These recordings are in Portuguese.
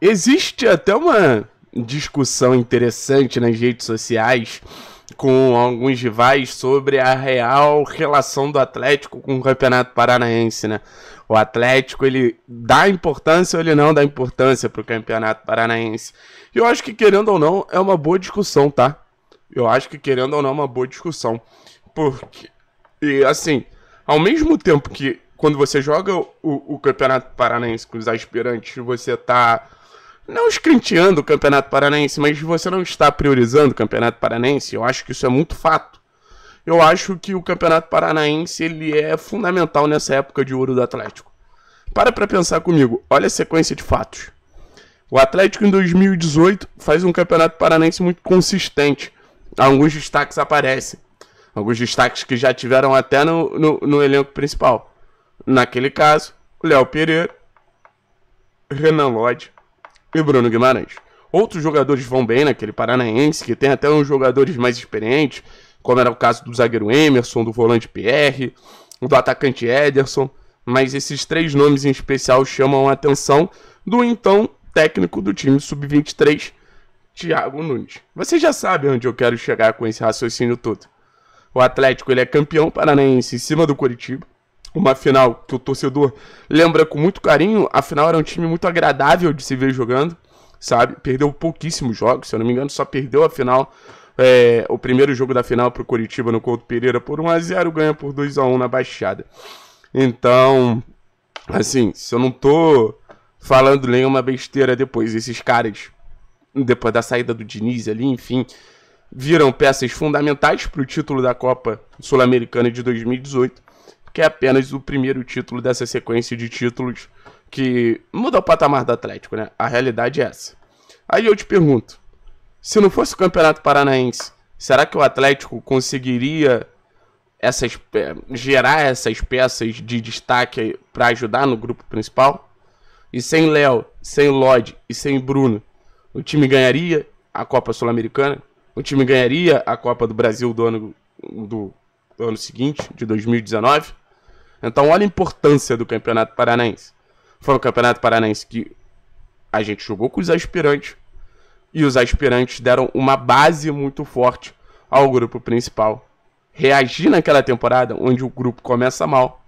Existe até uma discussão interessante nas redes sociais com alguns rivais sobre a real relação do Atlético com o Campeonato Paranaense, né? O Atlético, ele dá importância ou ele não dá importância para o Campeonato Paranaense? Eu acho que, querendo ou não, é uma boa discussão, tá? Eu acho que, querendo ou não, é uma boa discussão. Porque, e assim, ao mesmo tempo que quando você joga o, o Campeonato Paranaense com os aspirantes, você tá não escrinteando o Campeonato Paranaense, mas você não está priorizando o Campeonato Paranaense. eu acho que isso é muito fato. Eu acho que o Campeonato Paranaense ele é fundamental nessa época de ouro do Atlético. Para para pensar comigo, olha a sequência de fatos. O Atlético em 2018 faz um Campeonato Paranaense muito consistente. Alguns destaques aparecem. Alguns destaques que já tiveram até no, no, no elenco principal. Naquele caso, Léo Pereira, Renan Lodge, e Bruno Guimarães. Outros jogadores vão bem naquele Paranaense, que tem até uns jogadores mais experientes, como era o caso do zagueiro Emerson, do volante Pierre, do atacante Ederson, mas esses três nomes em especial chamam a atenção do então técnico do time sub-23, Thiago Nunes. Você já sabe onde eu quero chegar com esse raciocínio todo. O Atlético ele é campeão paranaense em cima do Curitiba, uma final que o torcedor lembra com muito carinho. Afinal, era um time muito agradável de se ver jogando, sabe? Perdeu pouquíssimos jogos, se eu não me engano, só perdeu a final. É, o primeiro jogo da final para o Curitiba no Couto Pereira por 1x0, ganha por 2x1 na Baixada. Então, assim, se eu não tô falando nenhuma besteira depois, esses caras, depois da saída do Diniz ali, enfim, viram peças fundamentais para o título da Copa Sul-Americana de 2018 que é apenas o primeiro título dessa sequência de títulos que muda o patamar do Atlético, né? A realidade é essa. Aí eu te pergunto, se não fosse o Campeonato Paranaense, será que o Atlético conseguiria essas, gerar essas peças de destaque para ajudar no grupo principal? E sem Léo, sem Lodge e sem Bruno, o time ganharia a Copa Sul-Americana? O time ganharia a Copa do Brasil do ano, do ano seguinte, de 2019? Então, olha a importância do Campeonato Paranaense. Foi um Campeonato Paranaense que a gente jogou com os aspirantes e os aspirantes deram uma base muito forte ao grupo principal. Reagir naquela temporada onde o grupo começa mal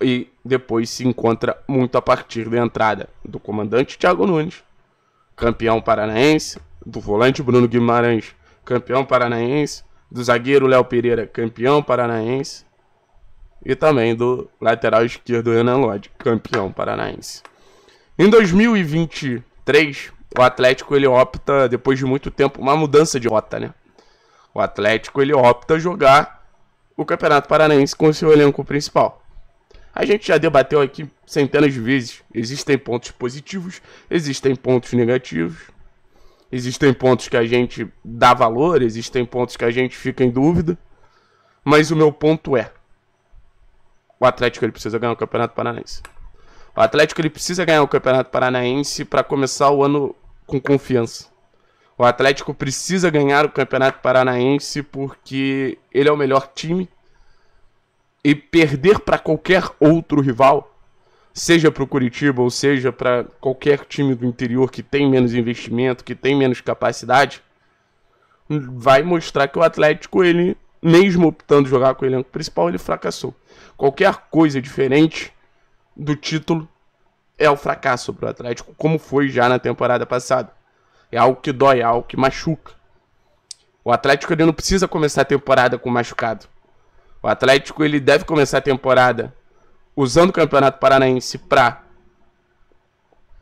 e depois se encontra muito a partir da entrada do comandante Thiago Nunes, campeão paranaense, do volante Bruno Guimarães, campeão paranaense, do zagueiro Léo Pereira, campeão paranaense, e também do lateral esquerdo Renan Lodge, campeão paranaense. Em 2023, o Atlético ele opta, depois de muito tempo, uma mudança de rota, né? O Atlético ele opta jogar o Campeonato Paranaense com o seu elenco principal. A gente já debateu aqui centenas de vezes. Existem pontos positivos, existem pontos negativos, existem pontos que a gente dá valor, existem pontos que a gente fica em dúvida. Mas o meu ponto é: o Atlético ele precisa ganhar o Campeonato Paranaense. O Atlético ele precisa ganhar o Campeonato Paranaense para começar o ano com confiança. O Atlético precisa ganhar o Campeonato Paranaense porque ele é o melhor time. E perder para qualquer outro rival, seja para o Curitiba ou seja para qualquer time do interior que tem menos investimento, que tem menos capacidade, vai mostrar que o Atlético ele mesmo optando jogar com o elenco principal, ele fracassou. Qualquer coisa diferente do título é o um fracasso para o Atlético, como foi já na temporada passada. É algo que dói, é algo que machuca. O Atlético ele não precisa começar a temporada com machucado. O Atlético ele deve começar a temporada usando o Campeonato Paranaense para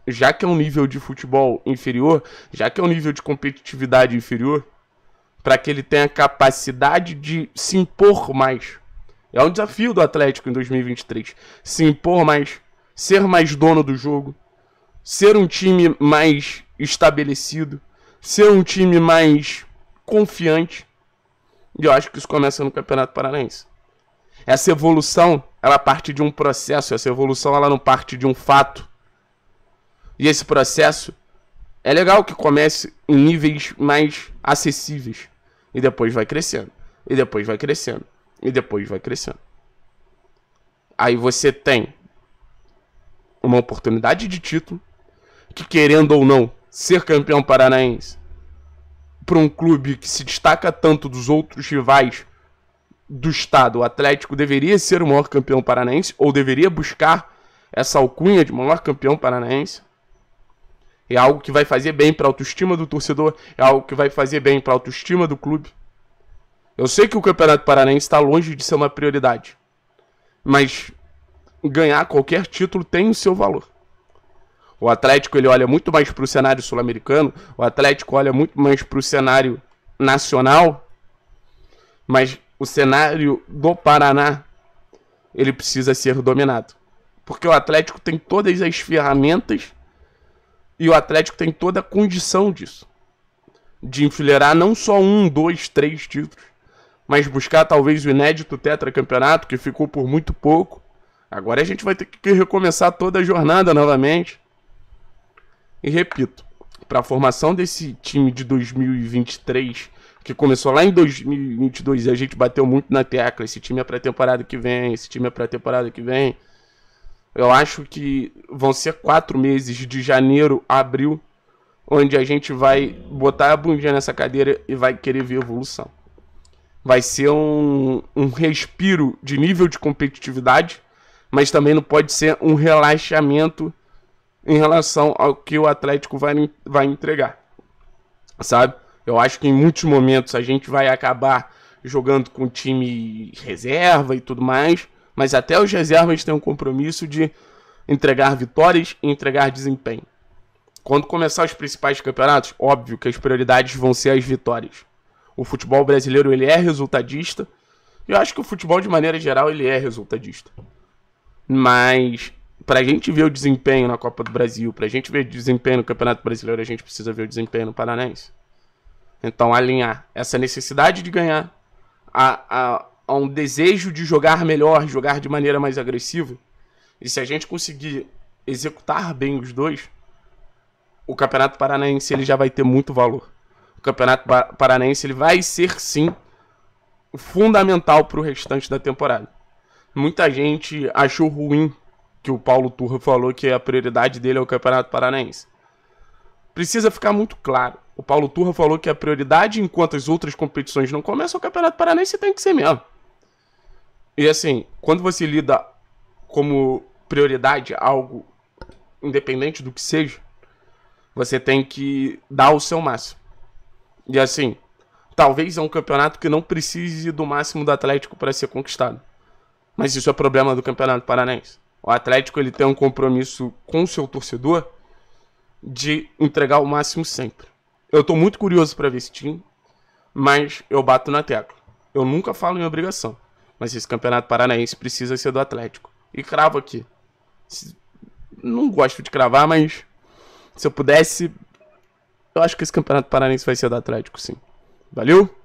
já que é um nível de futebol inferior, já que é um nível de competitividade inferior, para que ele tenha capacidade de se impor mais. É um desafio do Atlético em 2023. Se impor mais, ser mais dono do jogo, ser um time mais estabelecido, ser um time mais confiante. E eu acho que isso começa no Campeonato Paranaense. Essa evolução, ela parte de um processo, essa evolução ela não parte de um fato. E esse processo é legal que comece em níveis mais acessíveis. E depois vai crescendo. E depois vai crescendo. E depois vai crescendo. Aí você tem uma oportunidade de título, que querendo ou não, ser campeão paranaense para um clube que se destaca tanto dos outros rivais do estado, o Atlético deveria ser o maior campeão paranaense ou deveria buscar essa alcunha de maior campeão paranaense é algo que vai fazer bem para a autoestima do torcedor, é algo que vai fazer bem para a autoestima do clube. Eu sei que o Campeonato Paranaense está longe de ser uma prioridade, mas ganhar qualquer título tem o seu valor. O Atlético ele olha muito mais para o cenário sul-americano, o Atlético olha muito mais para o cenário nacional, mas o cenário do Paraná ele precisa ser dominado, porque o Atlético tem todas as ferramentas e o Atlético tem toda a condição disso. De enfileirar não só um, dois, três títulos, mas buscar talvez o inédito tetracampeonato, que ficou por muito pouco. Agora a gente vai ter que recomeçar toda a jornada novamente. E repito, para a formação desse time de 2023, que começou lá em 2022 e a gente bateu muito na tecla, esse time é para a temporada que vem, esse time é para a temporada que vem. Eu acho que vão ser quatro meses de janeiro a abril, onde a gente vai botar a bundinha nessa cadeira e vai querer ver evolução. Vai ser um, um respiro de nível de competitividade, mas também não pode ser um relaxamento em relação ao que o Atlético vai, vai entregar. Sabe? Eu acho que em muitos momentos a gente vai acabar jogando com time reserva e tudo mais mas até os reservas têm um compromisso de entregar vitórias e entregar desempenho. Quando começar os principais campeonatos, óbvio que as prioridades vão ser as vitórias. O futebol brasileiro ele é resultadista. Eu acho que o futebol de maneira geral ele é resultadista. Mas para a gente ver o desempenho na Copa do Brasil, para a gente ver o desempenho no Campeonato Brasileiro, a gente precisa ver o desempenho no Paranense. Então alinhar essa necessidade de ganhar a, a a um desejo de jogar melhor, jogar de maneira mais agressiva, e se a gente conseguir executar bem os dois, o Campeonato Paranaense ele já vai ter muito valor. O Campeonato Paranaense ele vai ser sim fundamental para o restante da temporada. Muita gente achou ruim que o Paulo Turra falou que a prioridade dele é o Campeonato Paranaense. Precisa ficar muito claro. O Paulo Turra falou que a prioridade, enquanto as outras competições não começam, o Campeonato Paranaense tem que ser mesmo. E assim, quando você lida como prioridade algo independente do que seja, você tem que dar o seu máximo. E assim, talvez é um campeonato que não precise do máximo do Atlético para ser conquistado. Mas isso é problema do Campeonato Paranaense. O Atlético ele tem um compromisso com o seu torcedor de entregar o máximo sempre. Eu estou muito curioso para ver esse time, mas eu bato na tecla. Eu nunca falo em obrigação. Mas esse campeonato paranaense precisa ser do Atlético. E cravo aqui. Não gosto de cravar, mas se eu pudesse, eu acho que esse campeonato paranaense vai ser do Atlético, sim. Valeu?